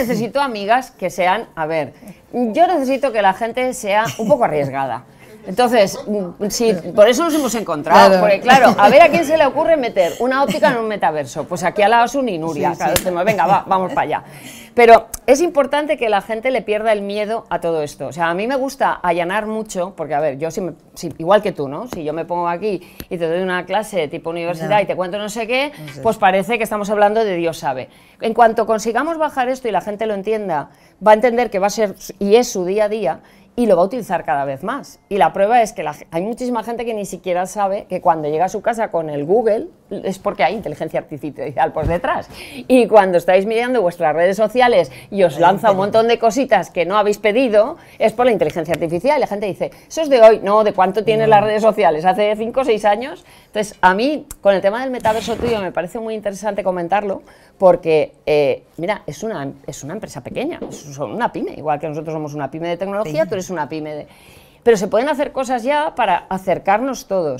necesito amigas que sean, a ver, yo necesito que la gente sea un poco arriesgada. Entonces, mm, sí, por eso nos hemos encontrado. Porque, claro, a ver a quién se le ocurre meter una óptica en un metaverso. Pues aquí al lado es un Nuria. claro, venga, vamos para allá. Pero es importante que la gente le pierda el miedo a todo esto. O sea, a mí me gusta allanar mucho, porque a ver, yo igual que tú, ¿no? Si yo me pongo aquí y te doy una clase tipo universidad y te cuento no sé qué, pues parece que estamos hablando de Dios sabe. En cuanto consigamos bajar esto y la gente lo entienda, va a entender que va a ser y es su día a día y lo va a utilizar cada vez más. Y la prueba es que hay muchísima gente que ni siquiera sabe que cuando llega a su casa con el Google es porque hay inteligencia artificial por detrás. Y cuando estáis mirando vuestras redes sociales y os lanza un montón de cositas que no habéis pedido, es por la inteligencia artificial. Y la gente dice, eso es de hoy, no, de cuánto tienen las redes sociales, hace cinco o 6 años. Entonces, a mí, con el tema del metaverso tuyo, me parece muy interesante comentarlo porque, eh, mira, es una, es una empresa pequeña, es una pyme, igual que nosotros somos una pyme de tecnología, una pyme. Pero se pueden hacer cosas ya para acercarnos todos.